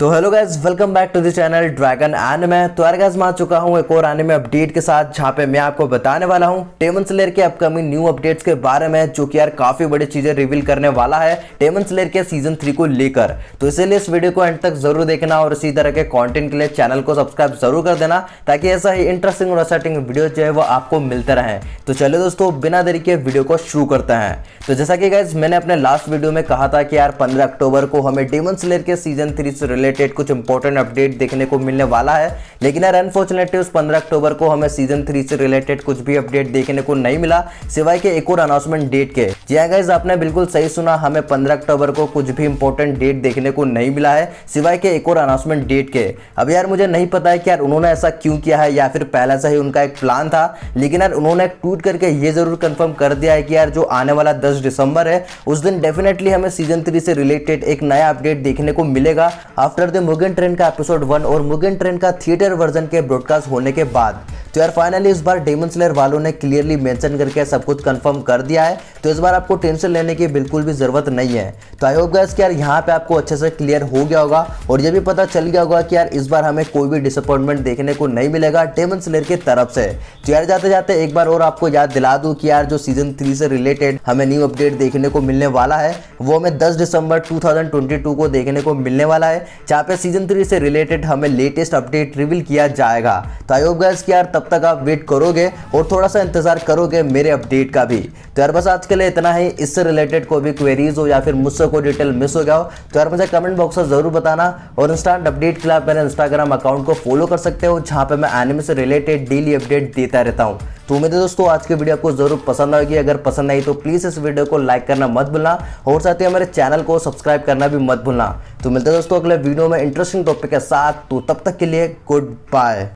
तो hello guys welcome back to the channel Dragon N में तो यार गैस मैं आ चुका हूँ एक और आने में अपडेट के साथ जहाँ पे मैं आपको बताने वाला हूँ टेमन स्लेयर के अपकमिंग न्यू अपडेट्स के बारे में जो कि यार काफ़ी बड़ी चीज़ें रिवील करने वाला है टेमन स्लेयर के सीजन थ्री को लेकर तो इसीलिए इस वीडियो को एंड तक जरूर देखना और इसी तरह के कॉन्टेंट के लिए चैनल को सब्सक्राइब जरूर कर देना ताकि ऐसा ही इंटरेस्टिंग और एक्साइटिंग वीडियो जो है वो आपको मिलते रहें तो चलिए दोस्तों बिना देरी के वीडियो को शुरू करते हैं तो जैसा कि गैस मैंने अपने लास्ट वीडियो में कहा था कि यार पंद्रह अक्टूबर को हमें डेमन स्लेयर के सीजन थ्री से रिलेटेड कुछ इंपॉर्टेंट अपडेट देखने को मिलने वाला है लेकिन यार अनफॉर्चुनेटली उस पंद्रह अक्टूबर को हमें सीजन थ्री से रिलेटेड कुछ भी अपडेट देखने को नहीं मिला सिवाय के एक और अनाउंसमेंट डेट के जी गाइज हाँ आपने बिल्कुल सही सुना हमें पंद्रह अक्टूबर को कुछ भी इंपॉर्टेंट डेट देखने को नहीं मिला है सिवाय के एक और अनाउंसमेंट डेट के अब यार मुझे नहीं पता है कि यार उन्होंने ऐसा क्यों किया है या फिर पहले से ही उनका एक प्लान था लेकिन यार उन्होंने ट्वीट करके ये जरूर कंफर्म कर दिया है कि यार जो आने वाला 10 दिसंबर है उस दिन डेफिनेटली हमें सीजन थ्री से रिलेटेड एक नया अपडेट देखने को मिलेगा आफ्टर द मुगेन ट्रेन का एपिसोड वन और मुगेन ट्रेन का थिएटर वर्जन के ब्रॉडकास्ट होने के बाद तो यार फाइनली इस बार डेमन स्लेयर वालों ने क्लियरली मेंशन करके सब कुछ कंफर्म कर दिया है तो इस बार आपको टेंशन लेने की बिल्कुल भी ज़रूरत नहीं है तो आई होप गैस कि यार यहाँ पे आपको अच्छे से क्लियर हो गया होगा और ये भी पता चल गया होगा कि यार इस बार हमें कोई भी डिसअपॉइंटमेंट देखने को नहीं मिलेगा डेमन स्लेयर की तरफ से तो यार जाते जाते एक बार और आपको याद दिला दूँ कि यार जो सीजन थ्री से रिलेटेड हमें न्यू अपडेट देखने को मिलने वाला है वो हमें दस दिसंबर टू को देखने को मिलने वाला है जहाँ पे सीजन थ्री से रिलेटेड हमें लेटेस्ट अपडेट रिवील किया जाएगा तो आई होप गैस कि यार तब तक आप वेट करोगे और थोड़ा सा इंतज़ार करोगे मेरे अपडेट का भी तो यार बस आज के लिए इतना ही इससे रिलेटेड कोई भी क्वेरीज हो या फिर मुझसे कोई डिटेल मिस हो गया हो तो यार मुझे कमेंट बॉक्स में ज़रूर बताना और इंस्टांट अपडेट के लिए आप मेरे इंस्टाग्राम अकाउंट को फॉलो कर सकते हो जहाँ पर मैं एनिमे से रिलेटेड डेली अपडेट देता रहता हूँ तो उम्मीद है दोस्तों आज की वीडियो आपको जरूर पसंद आएगी अगर पसंद आई तो प्लीज़ इस वीडियो को लाइक करना मत भूलना और साथ ही हमारे चैनल को सब्सक्राइब करना भी मत भूलना तो मिलते हैं दोस्तों अगले वीडियो में इंटरेस्टिंग टॉपिक के साथ तो तब तक के लिए गुड बाय